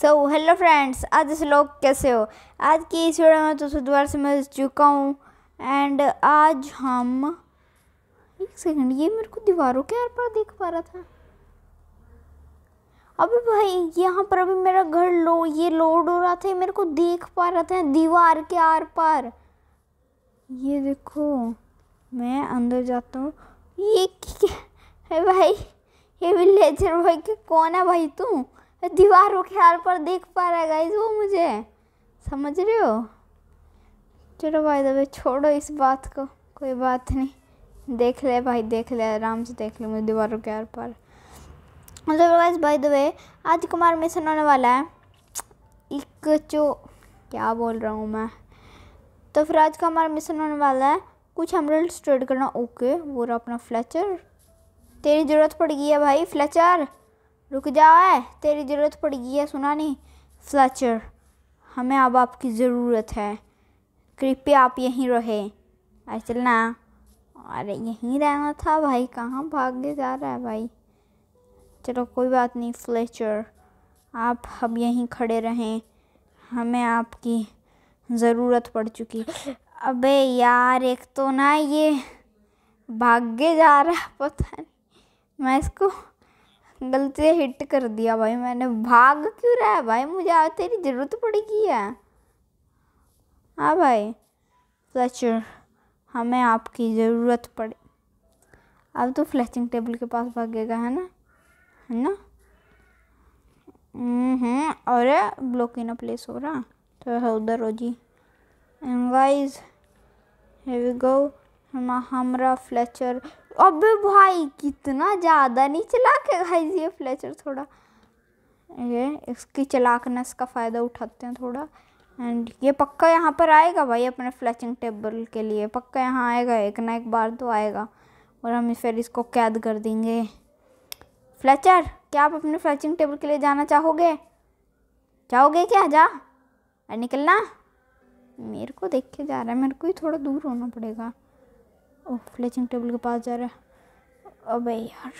So hello friends आज इस लोग कैसे हो आज की इस वीडियो में तो सुधवार से मैं चुका हूँ एंड आज हम एक सेकंड ये मेरे को दीवारों के आर पर देख पा रहा था अबे भाई यहाँ पर अभी मेरा घर लो ये लोड हो रहा था मेरे को देख पा रहा था दीवार के आर पार ये देखो मैं अंदर जाता हूँ ये क्या है भाई ये विलेजर भाई के कौन है भाई तू दीवारों के आर पर देख पा रहा है गाइज वो मुझे समझ रहे हो चलो भाई दबे छोड़ो इस बात को कोई बात नहीं देख ले भाई देख ले आराम से देख ले मुझे दीवारों के आर पर मतलब गाइज भाई दबे आज कुमार मिशन होने वाला है एक चो क्या बोल रहा हूँ मैं तो फिर आज का हमारा मिशन होने वाला है कुछ हमारे ट्रेड करना ओके वो रहा अपना फ्लैचर तेरी ज़रूरत पड़ गई है भाई फ्लैचर रुक जाओ है तेरी ज़रूरत पड़ेगी है सुना नहीं फ्लचर हमें अब आपकी ज़रूरत है कृपया आप यहीं रहे अचल ना अरे यहीं रहना था भाई कहाँ भागने जा रहा है भाई चलो कोई बात नहीं फ्लेचर आप अब यहीं खड़े रहें हमें आपकी ज़रूरत पड़ चुकी अबे यार एक तो ना ये भाग्य जा रहा पता नहीं मैं इसको गलती से हिट कर दिया भाई मैंने भाग क्यों रहा है भाई मुझे आज तेरी ज़रूरत पड़ेगी है हाँ भाई फ्लैचर हमें आपकी ज़रूरत पड़े अब तो फ्लैचिंग टेबल के पास भागेगा है ना है ना हम्म और ब्लॉक इन प्लेस हो रहा तो उधर हो जी एंड गाइस हेवी गो हम हमारा फ्लैचर अब भाई कितना ज़्यादा नहीं चला के खाई ये फ्लेचर थोड़ा ये इसकी चलाकनेस का फ़ायदा उठाते हैं थोड़ा एंड ये पक्का यहाँ पर आएगा भाई अपने फ्लैचिंग टेबल के लिए पक्का यहाँ आएगा एक ना एक बार तो आएगा और हम फिर इसको कैद कर देंगे फ्लैचर क्या आप अपने फ्लैचिंग टेबल के लिए जाना चाहोगे जाओगे क्या जा निकलना मेरे को देख के जा रहा है मेरे को ही थोड़ा दूर होना पड़ेगा ओह फ्लेचिंग टेबल के पास जा रहा है अबे यार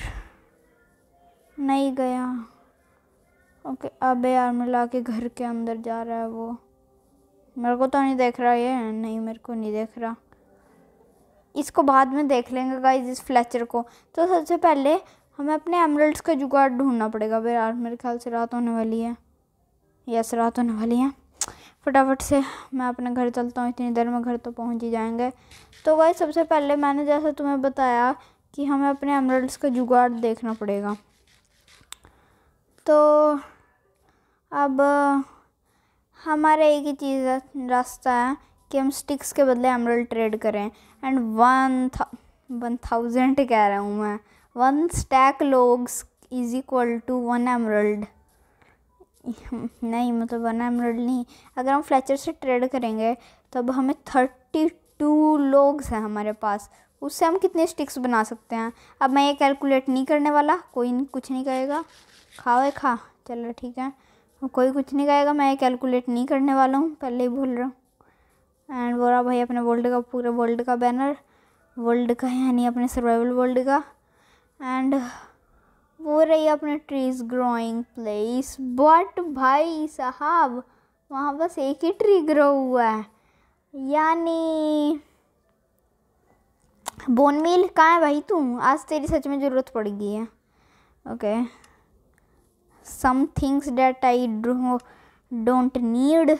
नहीं गया ओके अबे यार मिला के घर के अंदर जा रहा है वो मेरे को तो नहीं देख रहा ये नहीं मेरे को नहीं देख रहा इसको बाद में देख लेंगे गाइज इस फ्लैचर को तो सबसे पहले हमें अपने एमरल्ड्स का जुगाड़ ढूंढना पड़ेगा यार मेरे ख्याल से रात होने वाली है यस रात होने वाली है फटाफट से मैं अपने घर चलता हूँ इतनी देर में घर तो पहुँच ही जाएंगे तो भाई सबसे पहले मैंने जैसा तुम्हें बताया कि हमें अपने एमरल्ड्स का जुगाड़ देखना पड़ेगा तो अब हमारा एक ही चीज़ रास्ता है कि हम स्टिक्स के बदले एमरल्ड ट्रेड करें एंड वन था वन थाउजेंड कह रहा हूँ मैं one stack logs is equal to one emerald नहीं मतलब वन एमरल्ड नहीं अगर हम फ्लैचर से ट्रेड करेंगे तब हमें थर्टी टू लोग्स हैं हमारे पास उससे हम कितने स्टिक्स बना सकते हैं अब मैं ये कैलकुलेट नहीं करने वाला कोई कुछ नहीं कहेगा खाओ है खा चलो ठीक है कोई कुछ नहीं कहेगा मैं ये कैलकुलेट नहीं करने वाला हूँ पहले ही बोल रहा हूँ एंड बोरा भाई अपने वर्ल्ड का पूरे वर्ल्ड का बैनर वर्ल्ड का यानी अपने सर्वाइवल वर्ल्ड का एंड रही अपने ट्रीज ग्रोइंग प्लेस बट भाई साहब वहाँ बस एक ही ट्री ग्रो हुआ है यानी बोन मील कहाँ है भाई तू आज तेरी सच में ज़रूरत पड़ गई है okay some things that I don't need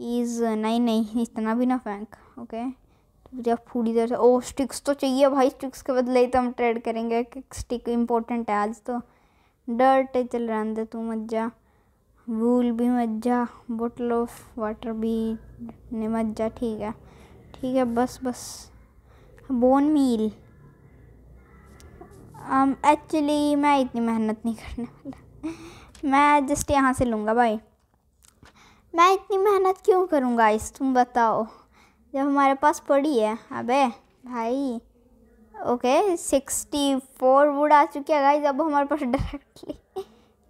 is नहीं नहीं इतना भी ना फैंक ओके जब फूड इधर से ओ oh, स्टिक्स तो चाहिए भाई स्टिक्स के बदले ही तो हम ट्रेड करेंगे स्टिक इम्पोर्टेंट है आज तो डर्ट चल रहा तू मत जा भी मत जा बोटल ऑफ वाटर भी ने मत जा ठीक है ठीक है बस बस बोन मील एक्चुअली मैं इतनी मेहनत नहीं करने वाला मैं जस्ट यहाँ से लूँगा भाई मैं इतनी मेहनत क्यों करूँगा इस तुम बताओ जब हमारे पास पड़ी है अबे भाई ओके सिक्सटी फोर वुड आ चुकी है गाइज अब हमारे पास डायरेक्टली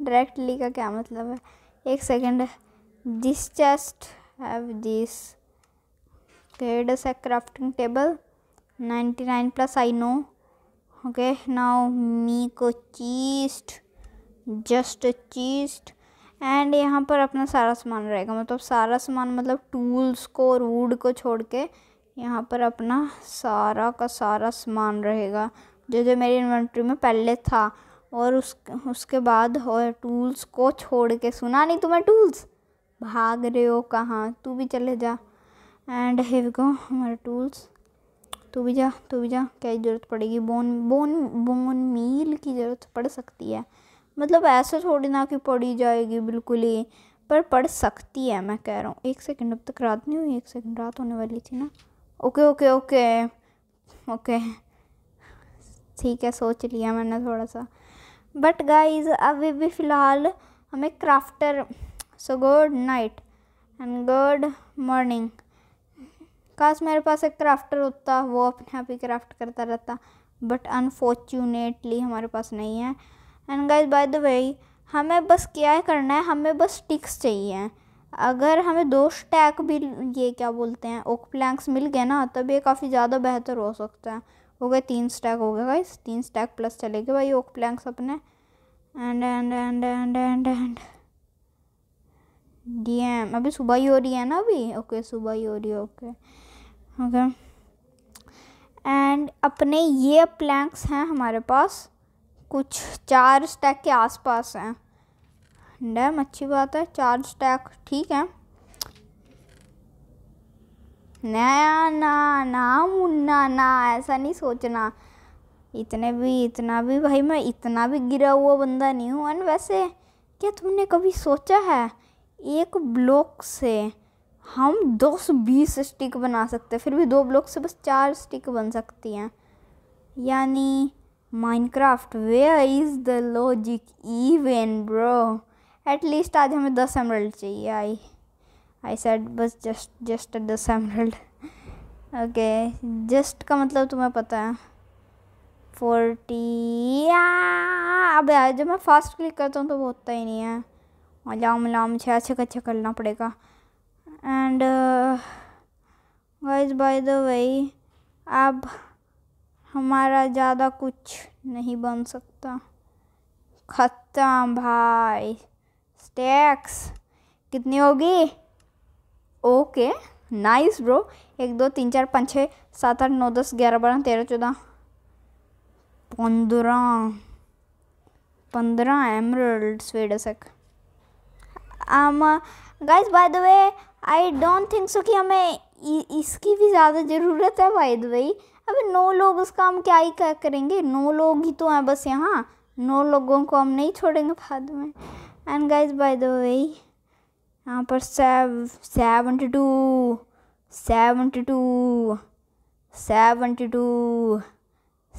डायरेक्टली का क्या मतलब है एक second this chest have this create us a crafting table 99 plus i know okay now miko cheese just a and यहाँ पर अपना सारा सामान रहेगा मतलब सारा सामान मतलब टूल्स को और वुड को छोड़ के यहाँ पर अपना सारा का सारा सामान रहेगा जो जो मेरी इन्वेंट्री में पहले था और उस उसके बाद और टूल्स को छोड़ के सुना नहीं तुम्हें टूल्स भाग रहे हो कहाँ तू भी चले जा एंड हेव गो हमारे टूल्स तू भी जा तू भी जा क्या ज़रूरत पड़ेगी बोन बोन बोन मील की ज़रूरत पड़ सकती है मतलब ऐसा थोड़ी ना कि पड़ी जाएगी बिल्कुल ही पर पड़ सकती है मैं कह रहा हूँ एक सेकंड अब तक रात नहीं हुई एक सेकंड रात होने वाली थी ना ओके ओके ओके ओके ठीक है सोच लिया मैंने थोड़ा सा बट गाइज अभी भी फ़िलहाल हमें crafter so good night and good morning काश मेरे पास एक क्राफ्टर होता वो अपने आप ही क्राफ्ट करता रहता बट अनफॉर्चुनेटली हमारे पास नहीं है and guys by the way हमें बस क्या करना है हमें बस स्टिक्स चाहिए अगर हमें दो स्टैक भी ये क्या बोलते हैं ओक प्लैंक्स मिल गए ना तब ये काफ़ी ज़्यादा बेहतर हो सकता है हो गए तीन स्टैक हो गया भाई तीन स्टैक प्लस चले गए भाई ओक प्लैंक्स अपने and and and and and and D M अभी सुबह ही हो रही है ना अभी ओके सुबह ही हो रही है ओके ओके एंड अपने ये प्लैंक्स हैं हमारे पास कुछ चार स्टैक के आसपास हैं डैम अच्छी बात है चार स्टैक ठीक है नया ना ना मुन्ना ना ऐसा नहीं सोचना इतने भी इतना भी भाई मैं इतना भी गिरा हुआ बंदा नहीं हूँ एंड वैसे क्या तुमने कभी सोचा है एक ब्लॉक से हम दो सौ बीस स्टिक बना सकते हैं फिर भी दो ब्लॉक से बस चार स्टिक बन सकती हैं यानी Minecraft where is the logic even bro at least आज हमें दस एमरल्ड चाहिए आई आई सेड बस जस्ट जस्ट दस एमरल्ड ओके जस्ट का मतलब तुम्हें पता है फोर्टी अब यार जब मैं फास्ट क्लिक करता हूँ तो वो होता ही नहीं है मलाओ मलाओ मुझे का अच्छा करना पड़ेगा and guys by the way अब हमारा ज़्यादा कुछ नहीं बन सकता ख़त्म भाई स्टैक्स कितनी होगी ओके नाइस ब्रो एक दो तीन चार पाँच छः सात आठ नौ दस ग्यारह बारह तेरह चौदह पंद्रह पंद्रह एमरल्ड स्वेड सक आम guys by the way I don't think so कि हमें इसकी भी ज़्यादा ज़रूरत है बाय द वे अब नौ लोग उसका हम क्या ही क्या करेंगे नौ लोग ही तो हैं बस यहाँ नौ लोगों को हम नहीं छोड़ेंगे बाद में and guys by the way यहाँ पर सेव seventy two seventy two seventy two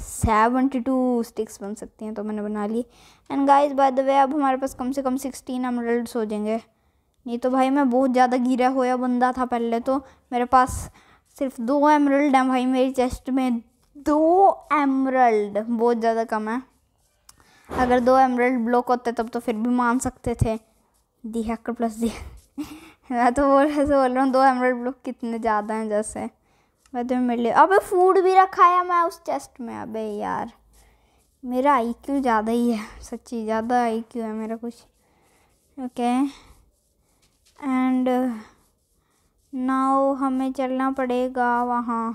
seventy two sticks बन सकती हैं तो मैंने बना ली and guys by the way अब हमारे पास कम से कम सिक्सटीन एमरल्ड्स हो जाएंगे नहीं तो भाई मैं बहुत ज़्यादा गिरा हुआ बंदा था पहले तो मेरे पास सिर्फ दो एमरल्ड हैं भाई मेरी चेस्ट में दो एमरल्ड बहुत ज़्यादा कम है अगर दो एमरल्ड ब्लॉक होते तब तो फिर भी मान सकते थे दी हैकर प्लस दी मैं तो बोल ऐसे बोल रहा हूँ दो एमरल्ड ब्लॉक कितने ज़्यादा हैं जैसे मैं तुम्हें मिल लिया अबे फूड भी रखा है मैं उस चेस्ट में अबे यार मेरा आई क्यू ज़्यादा ही है सच्ची ज़्यादा आई क्यू है मेरा कुछ ओके एंड नाउ हमें चलना पड़ेगा वहाँ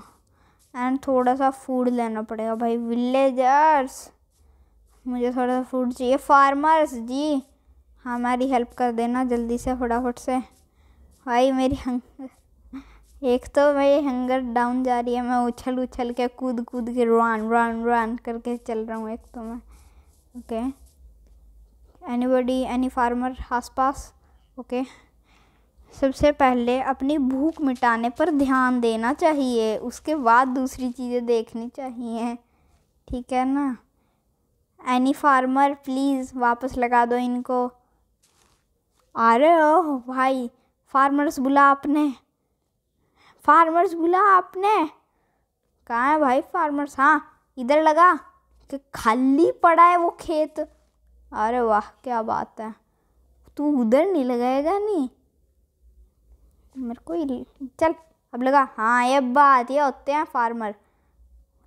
एंड थोड़ा सा फूड लेना पड़ेगा भाई विलेजर्स मुझे थोड़ा सा फ्रूट चाहिए फार्मर्स जी हमारी हेल्प कर देना जल्दी से फटाफट से भाई मेरी हंग एक तो मेरी हंगर डाउन जा रही है मैं उछल उछल के कूद कूद के रान रान रान करके चल रहा हूँ एक तो मैं okay anybody any farmer आस पास ओके सबसे पहले अपनी भूख मिटाने पर ध्यान देना चाहिए उसके बाद दूसरी चीज़ें देखनी चाहिए ठीक है ना एनी फार्मर प्लीज़ वापस लगा दो इनको अरे ओह भाई फार्मर्स बुला आपने फार्मर्स बुला आपने कहाँ है भाई फार्मर्स हाँ इधर लगा कि खाली पड़ा है वो खेत अरे वाह क्या बात है तू उधर नहीं लगाएगा नहीं मेरे को ही चल अब लगा हाँ ये बात ये होते हैं फार्मर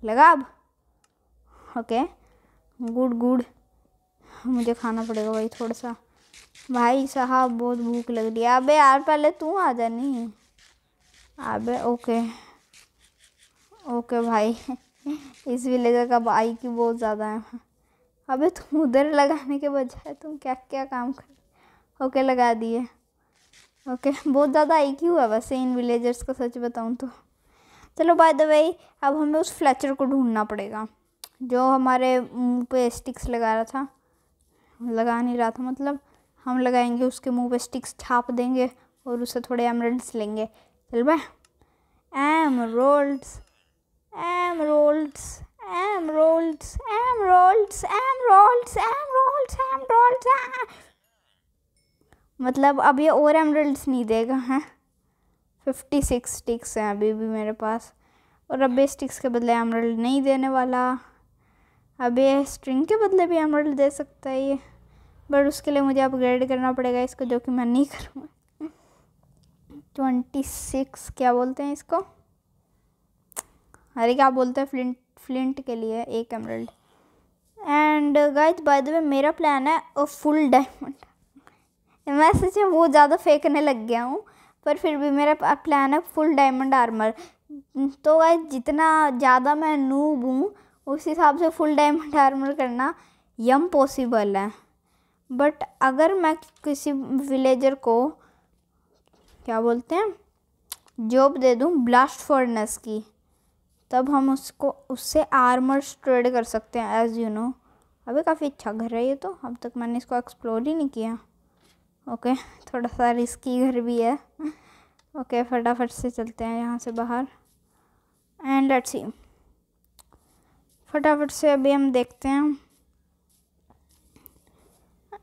लगा अब ओके गुड गुड मुझे खाना पड़ेगा भाई थोड़ा सा भाई साहब बहुत भूख लग रही है अबे यार पहले तू आ जा नहीं अबे ओके ओके भाई इस विलेजर का बाई की बहुत ज़्यादा है अबे तुम उधर लगाने के बजाय तुम क्या क्या काम कर ओके लगा दिए ओके बहुत ज़्यादा आई क्यू है वैसे इन विलेजर्स का सच बताऊँ तो चलो बाय द वे अब हमें उस फ्लैचर को ढूंढना पड़ेगा जो हमारे मुंह पे स्टिक्स लगा रहा था लगा नहीं रहा था मतलब हम लगाएंगे उसके मुंह पे स्टिक्स छाप देंगे और उसे थोड़े एमरल्ड्स लेंगे चल भाई एम एम emeralds emeralds emeralds emeralds emeralds मतलब अब ये और एमरल्ड्स नहीं देगा हैं फिफ्टी सिक्स स्टिक्स हैं अभी भी मेरे पास और अब स्टिक्स के बदले एमरल्ड नहीं देने वाला अब ये स्ट्रिंग के बदले भी एमरल दे सकता है ये बट उसके लिए मुझे अपग्रेड करना पड़ेगा इसको जो कि मैं नहीं करूँगा ट्वेंटी सिक्स क्या बोलते हैं इसको अरे क्या बोलते हैं फ्लिंट फ्लिंट के लिए एक emerald and guys by the way मेरा प्लान है अ फुल डायमंड मैं सच में बहुत ज़्यादा फेंकने लग गया हूँ पर फिर भी मेरा प्लान है फुल डायमंड आर्मर तो गाइज जितना ज़्यादा मैं नूब हूँ उस हिसाब से फुल डायमंड आर्मर करना यम पॉसिबल है बट अगर मैं किसी विलेजर को क्या बोलते हैं जॉब दे दूँ ब्लास्ट फर्नेस की तब हम उसको उससे आर्मर ट्रेड कर सकते हैं एज़ यू नो अभी काफ़ी अच्छा घर है ये तो अब तक मैंने इसको एक्सप्लोर ही नहीं किया ओके थोड़ा सा रिस्की घर भी है ओके फटाफट से चलते हैं यहाँ से बाहर एंड लेट्स सी फटाफट से अभी हम देखते हैं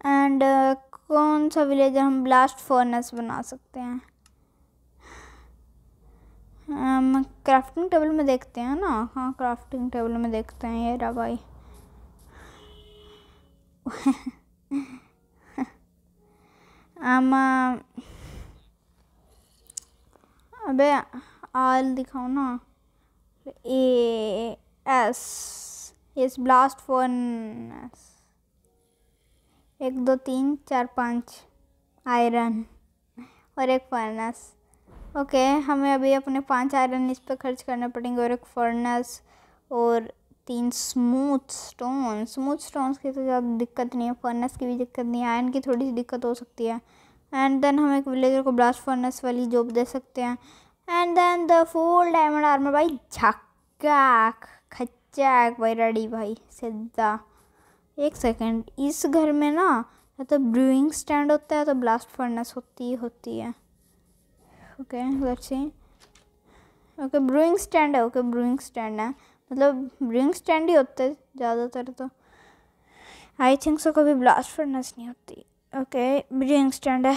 एंड uh, कौन सा विलेजर हम ब्लास्ट फर्नेस बना सकते हैं हम क्राफ्टिंग टेबल में देखते हैं ना हाँ क्राफ्टिंग टेबल में देखते हैं ये रहा भाई हम uh, अबे आल दिखाओ ना ए एस इस ब्लास्ट फर्नेस एक दो तीन चार पाँच आयरन और एक फर्नेस ओके हमें अभी अपने पांच आयरन इस पर खर्च करने पड़ेंगे और एक फर्नेस और तीन स्मूथ स्टोन स्मूथ स्टोन्स की तो ज़्यादा दिक्कत नहीं है फर्नेस की भी दिक्कत नहीं है आयरन की थोड़ी सी दिक्कत हो सकती है एंड देन हम एक विलेजर को ब्लास्ट फर्नेस वाली जॉब दे सकते हैं and then the full diamond armour बाई झक्का चैक भाई रेडी भाई सीधा एक सेकंड इस घर में ना या तो ब्रूइंग स्टैंड होता है तो ब्लास्ट फर्नेस होती ही होती है okay let's see okay brewing stand है ओके ब्रूइंग स्टैंड है मतलब ब्रूइंग स्टैंड ही होते ज़्यादातर तो आई थिंक सो कभी ब्लास्ट फर्नेस नहीं होती ओके ब्रूइंग स्टैंड है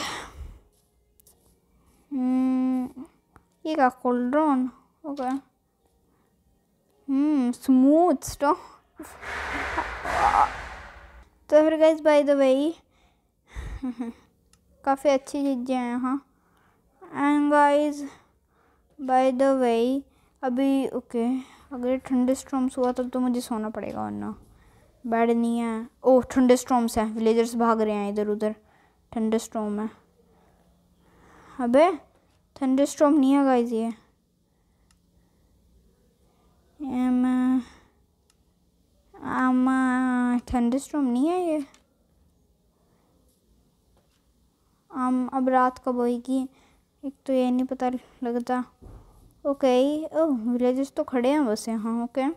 hmm, ये का कोल्ड्रोन ओके हम्म स्मूथ स्टॉ तो फिर गाइज बाय द वे काफ़ी अच्छी चीज़ें हैं यहाँ and guys by the way अभी ओके अगर ठंडे स्ट्रॉम्स हुआ तब तो मुझे सोना पड़ेगा वरना बैड नहीं है ओह ठंडे स्ट्रॉम्स हैं विलेजर्स भाग रहे हैं इधर उधर ठंडे स्ट्रॉम है अबे ठंडे स्ट्रॉम नहीं है गाइज ये एम आम नहीं है ये आम अब रात कब होएगी एक तो ये नहीं पता लगता ओके ओ विलेजेस तो खड़े हैं बस हाँ ओके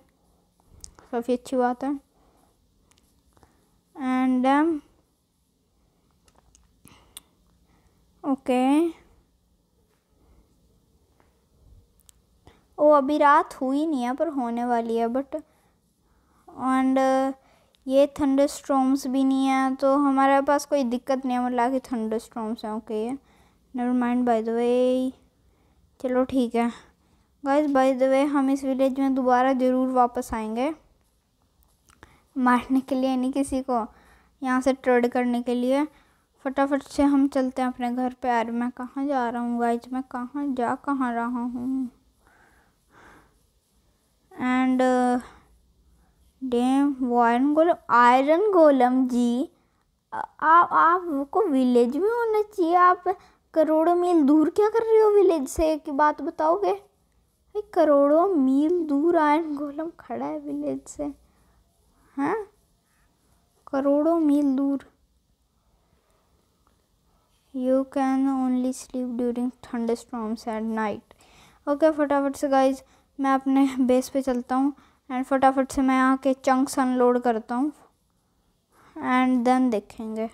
काफ़ी अच्छी बात है एंड ओके um, okay. अभी रात हुई नहीं है पर होने वाली है बट एंड ये थंडर स्ट्रॉम्स भी नहीं है तो हमारे पास कोई दिक्कत नहीं है मतलब कि थंडर स्ट्रॉम्स हैं okay never mind by the way चलो ठीक है गाइस बाय द वे हम इस विलेज में दोबारा ज़रूर वापस आएंगे मारने के लिए नहीं किसी को यहाँ से ट्रेड करने के लिए फटाफट से हम चलते हैं अपने घर पे रहे मैं कहाँ जा रहा हूँ गाइज मैं कहाँ जा कहाँ रहा हूँ damn iron golem iron golem जी आप आपको विलेज में होना चाहिए आप करोड़ों मील दूर क्या कर रहे हो विलेज से की बात बताओगे भाई करोड़ों मील दूर आयरन गोलम खड़ा है विलेज से हैं हाँ? करोड़ों मील दूर you can only sleep during thunderstorms at night okay फटाफट से गाइज मैं अपने बेस पे चलता हूँ एंड फटाफट से मैं यहाँ के चंक्स अनलोड करता हूँ एंड देन देखेंगे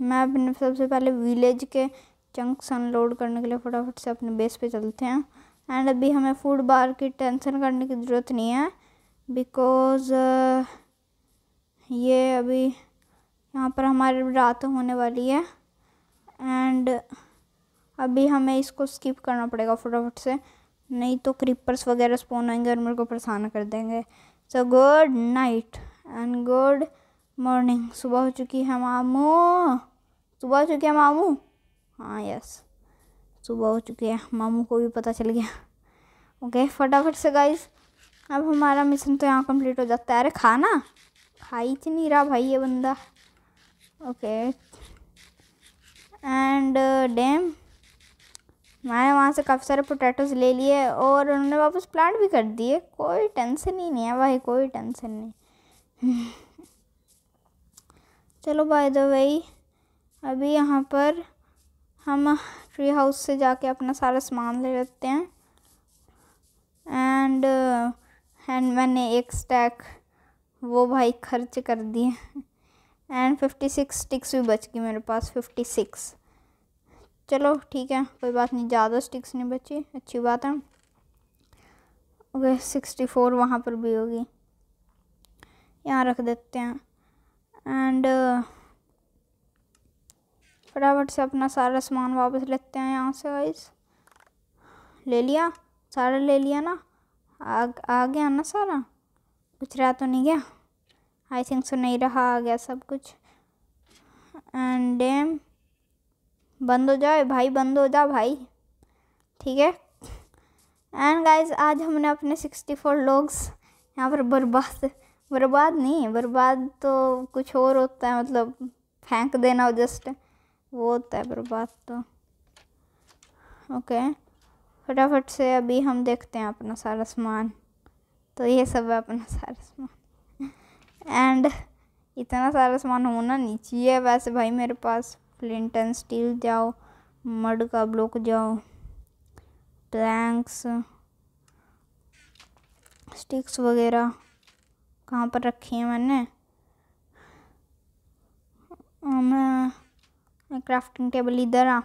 मैं अपने सबसे पहले विलेज के चंक्स अनलोड करने के लिए फटाफट से अपने बेस पे चलते हैं एंड अभी हमें फूड बार की टेंशन करने की ज़रूरत नहीं है बिकॉज़ uh, ये अभी यहाँ पर हमारे रात होने वाली है एंड अभी हमें इसको स्किप करना पड़ेगा फटाफट से नहीं तो क्रीपर्स वगैरह स्पोन आएंगे और मेरे को परेशान कर देंगे so good night and good morning सुबह हो चुकी है मामू सुबह हो चुकी है मामू हाँ यस सुबह हो चुकी है मामू को भी पता चल गया ओके फटाफट से गाइस अब हमारा मिशन तो यहाँ कंप्लीट हो जाता है अरे खाना खाई थी तो नहीं रहा भाई ये बंदा ओके एंड डैम मैंने वहाँ से काफ़ी सारे पोटैटोज ले लिए और उन्होंने वापस प्लांट भी कर दिए कोई टेंशन ही नहीं है भाई कोई टेंशन नहीं चलो बाय द वे अभी यहाँ पर हम ट्री हाउस से जाके अपना सारा सामान ले लेते हैं एंड एंड मैंने एक स्टैक वो भाई खर्च कर दिए एंड फिफ्टी सिक्स स्टिक्स भी बच गई मेरे पास फिफ्टी सिक्स चलो ठीक है कोई बात नहीं ज़्यादा स्टिक्स नहीं बची अच्छी बात है ओके सिक्सटी फोर वहाँ पर भी होगी यहाँ रख देते हैं एंड फटाफट से अपना सारा सामान वापस लेते हैं यहाँ से वाइस ले लिया सारा ले लिया ना आ, आ गया ना सारा कुछ रहा तो नहीं गया आई थिंक सो नहीं रहा आ गया सब कुछ एंड डैम बंद हो जाए भाई बंद हो जा भाई ठीक है एंड गाइज आज हमने अपने सिक्सटी फोर लोग्स यहाँ पर बर्बाद बर्बाद नहीं बर्बाद तो कुछ और होता है मतलब फेंक देना जस्ट वो होता है बर्बाद तो ओके फटाफट से अभी हम देखते हैं अपना सारा सामान तो ये सब है अपना सारा सामान एंड इतना सारा सामान होना नहीं चाहिए वैसे भाई मेरे पास फ्लिंट एंड स्टील जाओ मड का ब्लॉक जाओ प्लैंक्स स्टिक्स वगैरह कहाँ पर रखी है मैंने मैं क्राफ्टिंग टेबल इधर आ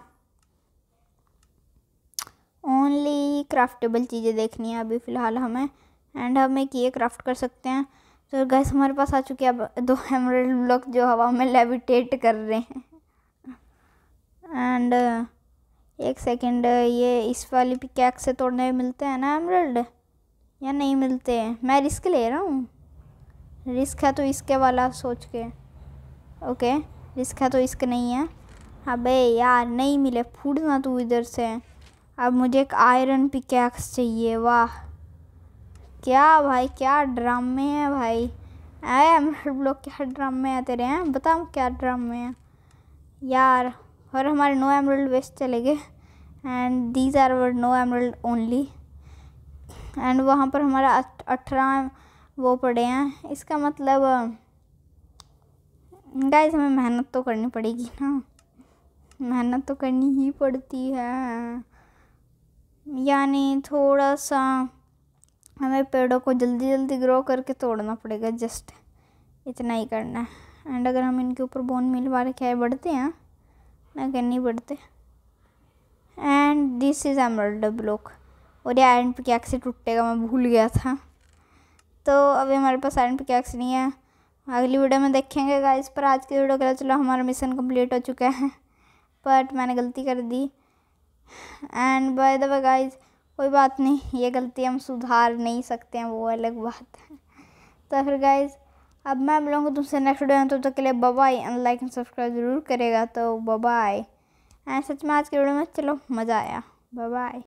ओनली क्राफ्टेबल चीज़ें देखनी है अभी फ़िलहाल हमें एंड हम एक ये क्राफ्ट कर सकते हैं तो गैस हमारे पास आ चुके अब दो हेमरेड ब्लॉक जो हवा में लेविटेट कर रहे हैं एंड uh, एक सेकंड uh, ये इस वाली पिकैक से तोड़ने में मिलते हैं ना एमरल्ड या नहीं मिलते हैं मैं रिस्क ले रहा हूँ रिस्क है तो इसके वाला सोच के ओके रिस्क है तो इसके नहीं है अबे यार नहीं मिले फूट ना तू इधर से अब मुझे एक आयरन पिकैक्स चाहिए वाह क्या भाई क्या ड्रामे हैं भाई आए हम लोग क्या ड्रामे हैं तेरे हैं बताओ क्या ड्रामे हैं यार और हमारे नो एमरल्ड वेस्ट चले गए and these are our no emerald only and वहाँ पर हमारा अठारह वो पड़े हैं इसका मतलब गाइस हमें मेहनत तो करनी पड़ेगी ना मेहनत तो करनी ही पड़ती है यानी थोड़ा सा हमें पेड़ों को जल्दी जल्दी ग्रो करके तोड़ना पड़ेगा जस्ट इतना ही करना है एंड अगर हम इनके ऊपर बोन मिल वाले क्या बढ़ते हैं ना करनी पड़ते and this is emerald block और ये आयरन पिकैक्स से टूटेगा मैं भूल गया था तो अभी हमारे पास आयरन कैक्स नहीं है अगली वीडियो में देखेंगे गाइस पर आज की वीडियो के चलो हमारा मिशन कंप्लीट हो चुका है बट मैंने गलती कर दी and by the way guys कोई बात नहीं ये गलती हम सुधार नहीं सकते हैं वो अलग बात है तो फिर गाइज़ अब मैं मिलूँगा तुमसे नेक्स्ट वीडियो में तब तक के लिए bye and like and subscribe ज़रूर करेगा तो बाय एंड सच में आज के वीडियो में चलो मज़ा आया बाय